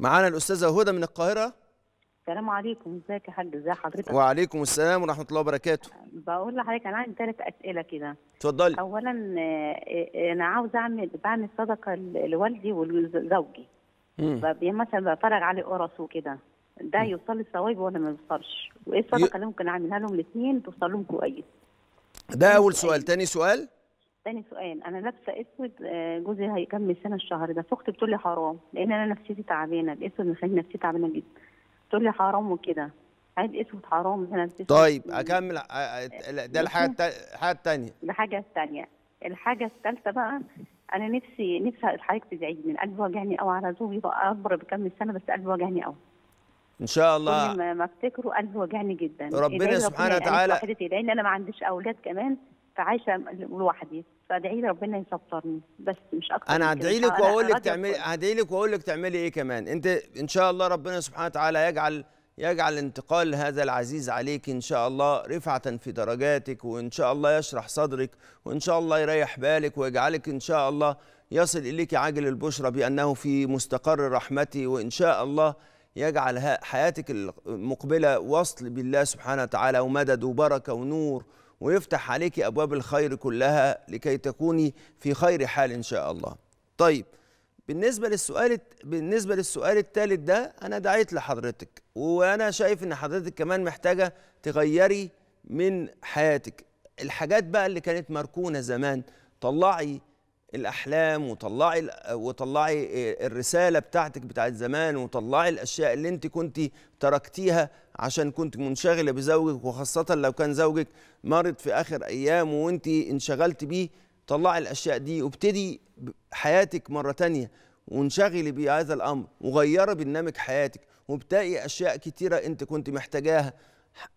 معانا الاستاذه هدى من القاهره السلام عليكم ازيك يا حاج ازي حضرتك وعليكم السلام ورحمه الله وبركاته بقول لحضرتك انا عندي ثلاث اسئله كده اتفضلي اولا آه، انا عاوزه اعمل بعمل صدقه لوالدي ولزوجي يعني مثلا بفرج عليه قرص وكده ده يوصل للثواب ولا ما يوصلش وايه الصدقه ي... اللي ممكن اعملها لهم الاثنين توصل لهم كويس ده يعني اول سؤال تاني سؤال تاني سؤال انا لابسه اسود آه، جوزي هيكمل سنه الشهر ده فاختي بتقول لي حرام لان انا نفسيتي تعبانه الاسود مخليني نفسيتي تعبانه جدا بتقول لي حرام وكده عايز اسود حرام انا طيب اكمل آه، آه، ده الحاجه الحاجه الثانيه الحاجه الثانيه الحاجه الثالثه بقى انا نفسي نفسي حضرتك تدعي من قلبي وجعني قوي على زوجي بقى اكبر بكم سنه بس قلبي وجعني قوي ان شاء الله كل ما افتكره قلبي وجعني جدا ربنا سبحانه يعني وتعالى لان انا ما عنديش اولاد كمان فعايشه لوحدي فادعي لي ربنا يسترني بس مش اكتر انا ادعي لك واقول لك تعملي ادعي لك واقول لك تعملي ايه كمان انت ان شاء الله ربنا سبحانه وتعالى يجعل يجعل انتقال هذا العزيز عليك إن شاء الله رفعة في درجاتك وإن شاء الله يشرح صدرك وإن شاء الله يريح بالك ويجعلك إن شاء الله يصل إليك عاجل البشرى بأنه في مستقر رحمته وإن شاء الله يجعل حياتك المقبلة وصل بالله سبحانه وتعالى ومدد وبركة ونور ويفتح عليك أبواب الخير كلها لكي تكوني في خير حال إن شاء الله طيب بالنسبة للسؤال بالنسبة للسؤال الثالث ده أنا دعيت لحضرتك وأنا شايف إن حضرتك كمان محتاجة تغيري من حياتك الحاجات بقى اللي كانت مركونة زمان طلعي الاحلام وطلعي وطلعي الرساله بتاعتك بتاعت زمان وطلعي الاشياء اللي انت كنت تركتيها عشان كنت منشغله بزوجك وخاصه لو كان زوجك مرض في اخر ايام وانت انشغلت بيه طلعي الاشياء دي وابتدي حياتك مره تانية وانشغلي بهذا الامر وغيري برنامج حياتك وابتدي اشياء كتيره انت كنت محتاجاها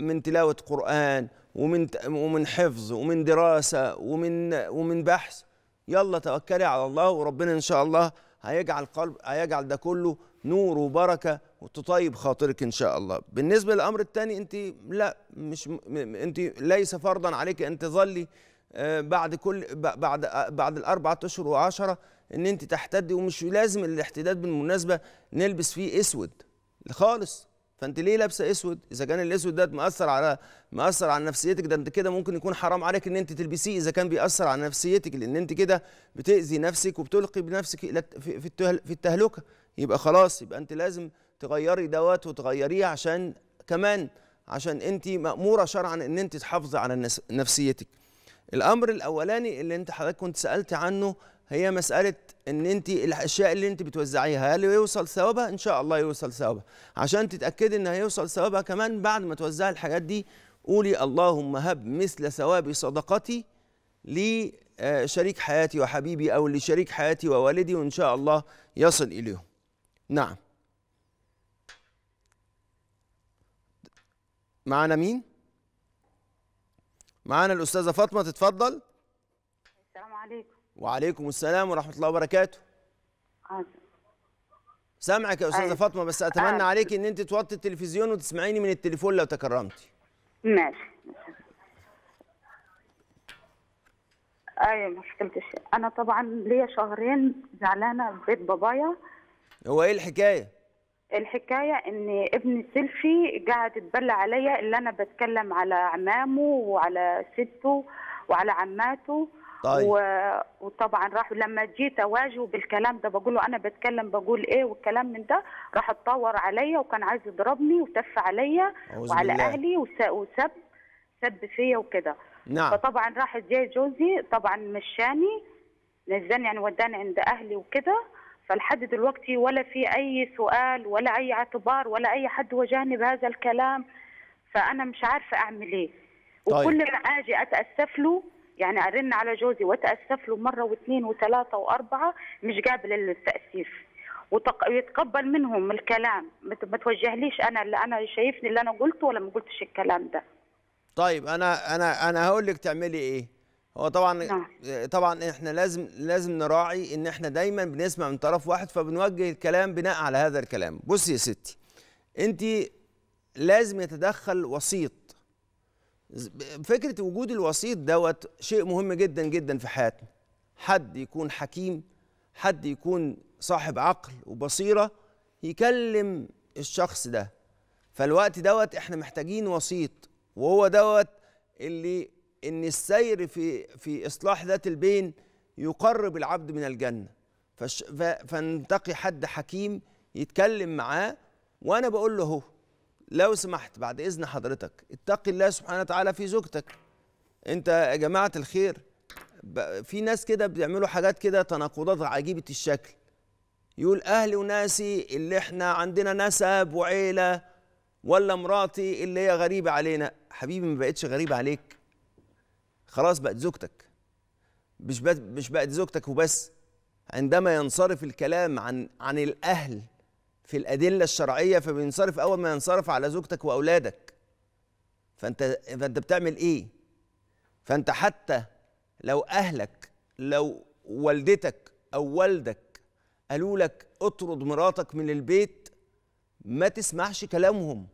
من تلاوه قران ومن ومن حفظ ومن دراسه ومن ومن بحث يلا توكلي على الله وربنا ان شاء الله هيجعل قلب هيجعل ده كله نور وبركه وتطيب خاطرك ان شاء الله بالنسبه للامر الثاني انت لا مش انت ليس فرضا عليك ان تظلي آه، بعد كل بعد آه، بعد الاربع اشهر وعشرة ان انت تحتدي ومش لازم الاحتداد بالمناسبه نلبس فيه اسود خالص فانت ليه لابسه اسود اذا كان الاسود ده مأثر على مأثر على نفسيتك ده انت كده ممكن يكون حرام عليك ان انت تلبسيه اذا كان بيأثر على نفسيتك لان انت كده بتأذي نفسك وبتلقي بنفسك في التهلكه يبقى خلاص يبقى انت لازم تغيري دوت وتغيريه عشان كمان عشان انت مأموره شرعا ان انت تحافظي على نفسيتك الامر الاولاني اللي انت حضرتك كنت سالت عنه هي مساله ان انت الاشياء اللي انت بتوزعيها هل يوصل ثوابها ان شاء الله يوصل ثوابها عشان تتاكدي ان هيوصل ثوابها كمان بعد ما توزعي الحاجات دي قولي اللهم هب مثل ثواب صدقتي لشريك آه، حياتي وحبيبي او لشريك حياتي ووالدي وان شاء الله يصل اليهم نعم معانا مين معانا الاستاذه فاطمه تتفضل وعليكم السلام ورحمه الله وبركاته سامعك يا استاذه فاطمه بس اتمنى عليك ان انت توطي التلفزيون وتسمعيني من التليفون لو تكرمتي ماشي ايوه مشكلة الشيء انا طبعا ليا شهرين زعلانه في بيت بابايا هو ايه الحكايه الحكايه ان ابن سيلفي قاعد يتبلى عليا اللي انا بتكلم على عمامه وعلى سته وعلى عماته طيب. وطبعا راح لما جيت اواجهه بالكلام ده بقول له انا بتكلم بقول ايه والكلام من ده راح اتطور عليا وكان عايز يضربني وتف عليا وعلى اهلي وسب سب فيا وكده نعم. فطبعا راح جاي جوزي طبعا مشاني نزلني يعني وداني عند اهلي وكده فلحد دلوقتي ولا في اي سؤال ولا اي اعتبار ولا اي حد واجهني بهذا الكلام فانا مش عارفه اعمل ايه طيب. وكل ما اجي اتاسف له يعني ارن على جوزي واتاسف له مره واثنين وثلاثه واربعه مش قابل للتاسيف ويتقبل منهم الكلام ما توجهليش انا اللي انا شايفني اللي انا قلته ولا ما قلتش الكلام ده طيب انا انا انا هقول لك تعملي ايه هو طبعا نعم. طبعا احنا لازم لازم نراعي ان احنا دايما بنسمع من طرف واحد فبنوجه الكلام بناء على هذا الكلام بصي يا ستي انت لازم يتدخل وسيط فكره وجود الوسيط دوت شيء مهم جدا جدا في حياتنا حد يكون حكيم حد يكون صاحب عقل وبصيره يكلم الشخص ده فالوقت دوت احنا محتاجين وسيط وهو دوت اللي ان السير في في اصلاح ذات البين يقرب العبد من الجنه فش فنلتقي حد حكيم يتكلم معاه وانا بقول له هو لو سمحت بعد إذن حضرتك اتقي الله سبحانه وتعالى في زوجتك أنت يا جماعة الخير في ناس كده بيعملوا حاجات كده تناقضات عجيبة الشكل يقول أهلي وناسي اللي احنا عندنا نسب وعيلة ولا مراتي اللي هي غريبة علينا حبيبي ما بقتش غريبة عليك خلاص بقت زوجتك مش مش بقت زوجتك وبس عندما ينصرف الكلام عن عن الأهل في الأدلة الشرعية فبينصرف أول ما ينصرف على زوجتك وأولادك فأنت فأنت بتعمل إيه؟ فأنت حتى لو أهلك لو والدتك أو والدك قالوا لك اطرد مراتك من البيت ما تسمعش كلامهم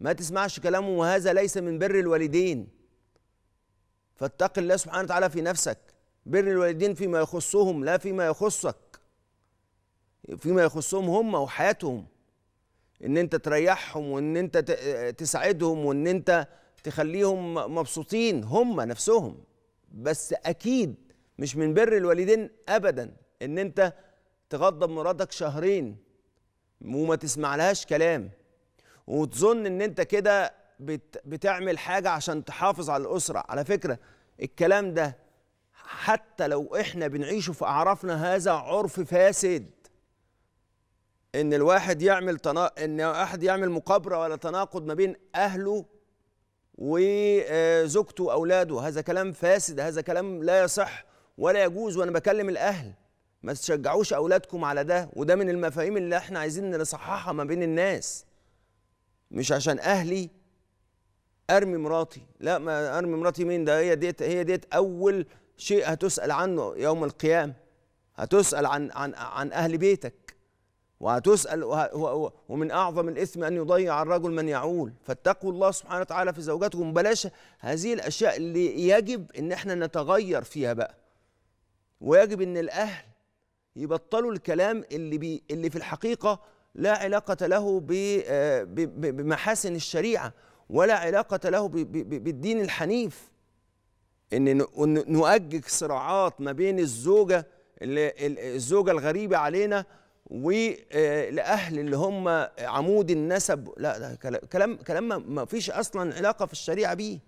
ما تسمعش كلامهم وهذا ليس من بر الوالدين فاتق الله سبحانه وتعالى في نفسك بر الوالدين فيما يخصهم لا فيما يخصك فيما يخصهم هم وحياتهم ان انت تريحهم وان انت تساعدهم وان انت تخليهم مبسوطين هم نفسهم بس اكيد مش من بر الوالدين ابدا ان انت تغضب مراتك شهرين وما تسمعلهاش كلام وتظن ان انت كده بتعمل حاجه عشان تحافظ على الاسره على فكره الكلام ده حتى لو احنا بنعيشه في اعرافنا هذا عرف فاسد ان الواحد يعمل تنا... ان احد يعمل مقابره ولا تناقض ما بين اهله وزوجته واولاده هذا كلام فاسد هذا كلام لا يصح ولا يجوز وانا بكلم الاهل ما تشجعوش اولادكم على ده وده من المفاهيم اللي احنا عايزين نصححها ما بين الناس مش عشان اهلي ارمي مراتي لا ما ارمي مراتي مين ده هي ديت هي ديت اول شيء هتسال عنه يوم القيامه هتسال عن عن عن اهل بيتك وهتسأل ومن أعظم الإثم أن يضيع الرجل من يعول فاتقوا الله سبحانه وتعالى في زوجاتكم بلاش هذه الأشياء اللي يجب أن احنا نتغير فيها بقى ويجب أن الأهل يبطلوا الكلام اللي, بي اللي في الحقيقة لا علاقة له آه، بمحاسن الشريعة ولا علاقة له بالدين الحنيف ان نؤجج صراعات ما بين الزوجه الزوجه الغريبه علينا ولاهل آه، اللي هم عمود النسب لا ده كلام كلام ما فيش اصلا علاقه في الشريعه بيه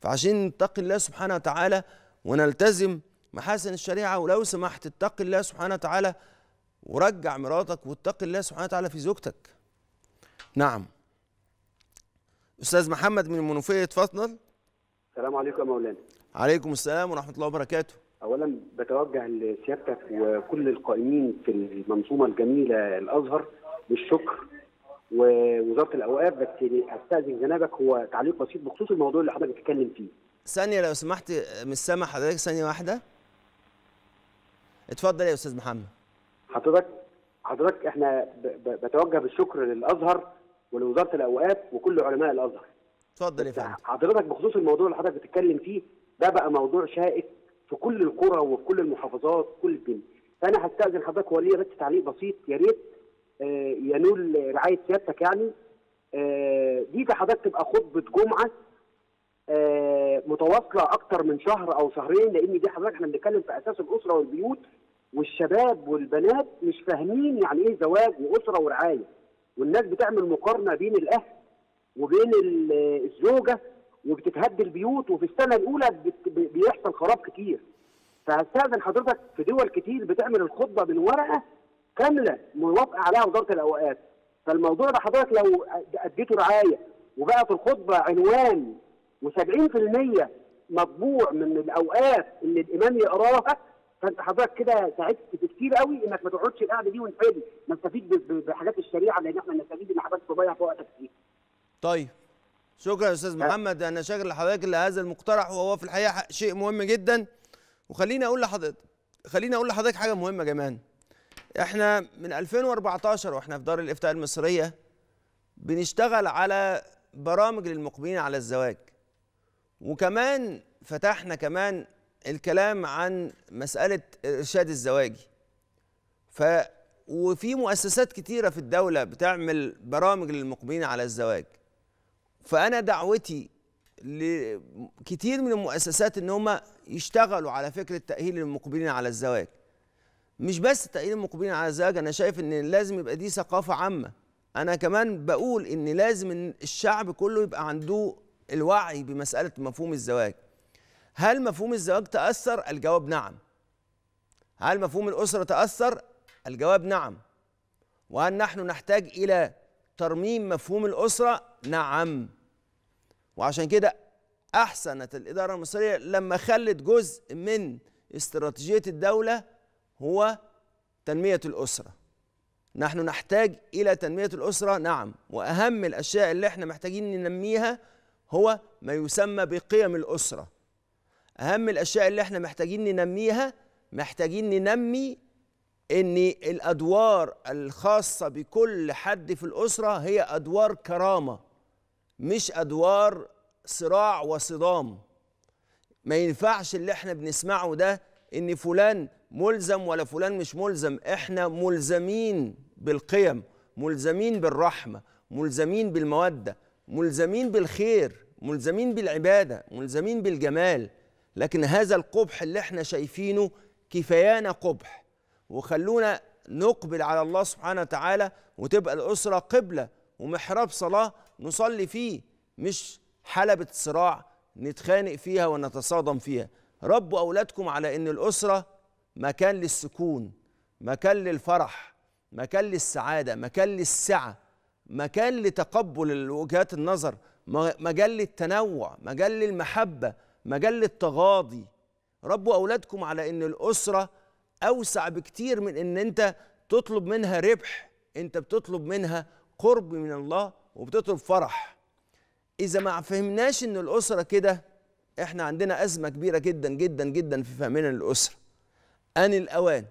فعشان نتقي الله سبحانه وتعالى ونلتزم محاسن الشريعه ولو سمحت اتقي الله سبحانه وتعالى ورجع مراتك واتقي الله سبحانه وتعالى في زوجتك نعم استاذ محمد من المنوفيه اتفضل السلام عليكم يا مولانا عليكم السلام ورحمه الله وبركاته اولا بتوجه لسيادتك وكل القائمين في المنظومه الجميله الازهر بالشكر ووزاره الاوقاف بس يعني استاذن جنابك هو تعليق بسيط بخصوص الموضوع اللي حضرتك بتتكلم فيه. ثانيه لو سمحت مش سامع حضرتك ثانيه واحده. اتفضل يا استاذ محمد. حضرتك حضرتك احنا بتوجه بالشكر للازهر ولوزاره الاوقاف وكل علماء الازهر. اتفضل يا فندم. حضرتك بخصوص الموضوع اللي حضرتك بتتكلم فيه ده بقى موضوع شائك في كل القرى وفي كل المحافظات كل الدنيا فانا هستاذن حضرتك وليا بس تعليق بسيط يا ريت آه، ينول رعايه سيادتك يعني آه، دي في حضرتك تبقى خطبه جمعه آه، متواصله اكتر من شهر او شهرين لان دي حضرتك احنا بنتكلم في اساس الاسره والبيوت والشباب والبنات مش فاهمين يعني ايه زواج واسره ورعايه والناس بتعمل مقارنه بين الاهل وبين الزوجه وبتتهد البيوت وفي السنه الاولى بيحصل خراب كتير فهستاذن حضرتك في دول كتير بتعمل الخطبه من ورقه كامله موافقه عليها وزاره الاوقات فالموضوع ده حضرتك لو اديته رعايه وبقت الخطبه عنوان و70% مطبوع من الاوقات اللي الامام يقراها فانت حضرتك كده ساعدت كتير قوي انك ما تقعدش القعده دي ونحل نستفيد بحاجات الشريعه لان احنا نستفيد ان حضرتك تضيع في وقتك كتير. طيب شكرا يا استاذ أه. محمد انا شاكر لحضرتك لهذا المقترح وهو في الحقيقه شيء مهم جدا وخليني اقول لحضرتك خليني اقول لحضرتك حاجه مهمه كمان احنا من 2014 واحنا في دار الافتاء المصريه بنشتغل على برامج للمقبلين على الزواج وكمان فتحنا كمان الكلام عن مساله الارشاد الزواجي ف وفي مؤسسات كتيره في الدوله بتعمل برامج للمقبلين على الزواج فانا دعوتي لكثير من المؤسسات ان هم يشتغلوا على فكره تاهيل المقبلين على الزواج مش بس تاهيل المقبلين على الزواج انا شايف ان لازم يبقى دي ثقافه عامه انا كمان بقول ان لازم إن الشعب كله يبقى عنده الوعي بمساله مفهوم الزواج هل مفهوم الزواج تاثر الجواب نعم هل مفهوم الاسره تاثر الجواب نعم وهل نحن نحتاج الى ترميم مفهوم الاسره نعم وعشان كده أحسنت الإدارة المصرية لما خلت جزء من استراتيجية الدولة هو تنمية الأسرة نحن نحتاج إلى تنمية الأسرة نعم وأهم الأشياء اللي احنا محتاجين ننميها هو ما يسمى بقيم الأسرة أهم الأشياء اللي احنا محتاجين ننميها محتاجين ننمي ان الادوار الخاصه بكل حد في الاسره هي ادوار كرامه مش ادوار صراع وصدام ما ينفعش اللي احنا بنسمعه ده ان فلان ملزم ولا فلان مش ملزم احنا ملزمين بالقيم ملزمين بالرحمه ملزمين بالموده ملزمين بالخير ملزمين بالعباده ملزمين بالجمال لكن هذا القبح اللي احنا شايفينه كفايانا قبح وخلونا نقبل على الله سبحانه وتعالى وتبقى الاسره قبله ومحراب صلاه نصلي فيه مش حلبة صراع نتخانق فيها ونتصادم فيها ربوا أولادكم على أن الأسرة مكان للسكون مكان للفرح مكان للسعادة مكان للسعة مكان لتقبل وجهات النظر مجال للتنوع مجال للمحبة مجال للتغاضي ربوا أولادكم على أن الأسرة أوسع بكتير من أن أنت تطلب منها ربح أنت بتطلب منها قرب من الله وبتطلب فرح اذا ما فهمناش ان الاسره كده احنا عندنا ازمه كبيره جدا جدا جدا في فهمنا للاسره ان الاوان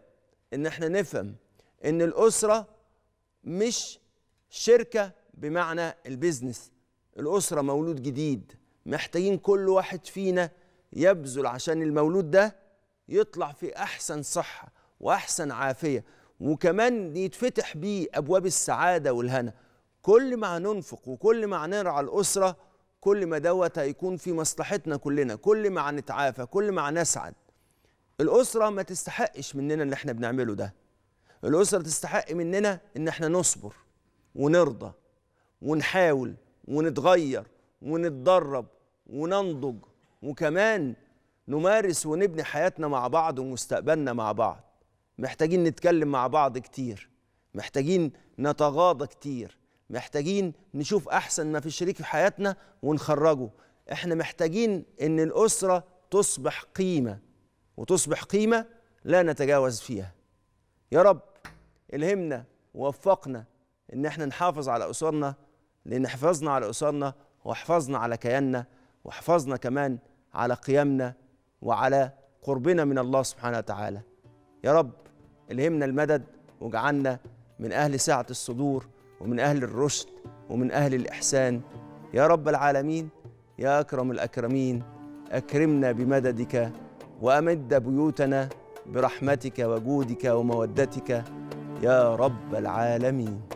ان احنا نفهم ان الاسره مش شركه بمعنى البيزنس الاسره مولود جديد محتاجين كل واحد فينا يبذل عشان المولود ده يطلع في احسن صحه واحسن عافيه وكمان يتفتح بيه ابواب السعاده والهنا كل ما ننفق وكل ما نرعى الأسرة كل ما دوت هيكون في مصلحتنا كلنا كل ما هنتعافى كل ما هنسعد الأسرة ما تستحقش مننا اللي احنا بنعمله ده الأسرة تستحق مننا إن احنا نصبر ونرضى ونحاول ونتغير ونتدرب وننضج وكمان نمارس ونبني حياتنا مع بعض ومستقبلنا مع بعض محتاجين نتكلم مع بعض كتير محتاجين نتغاضى كتير محتاجين نشوف احسن ما في الشريك في حياتنا ونخرجه احنا محتاجين ان الاسره تصبح قيمه وتصبح قيمه لا نتجاوز فيها يا رب الهمنا ووفقنا ان احنا نحافظ على اسرنا لان حفاظنا على اسرنا وحفظنا على كياننا وحفظنا كمان على قيامنا وعلى قربنا من الله سبحانه وتعالى يا رب الهمنا المدد واجعلنا من اهل سعه الصدور ومن أهل الرشد ومن أهل الإحسان يا رب العالمين يا أكرم الأكرمين أكرمنا بمددك وأمد بيوتنا برحمتك وجودك ومودتك يا رب العالمين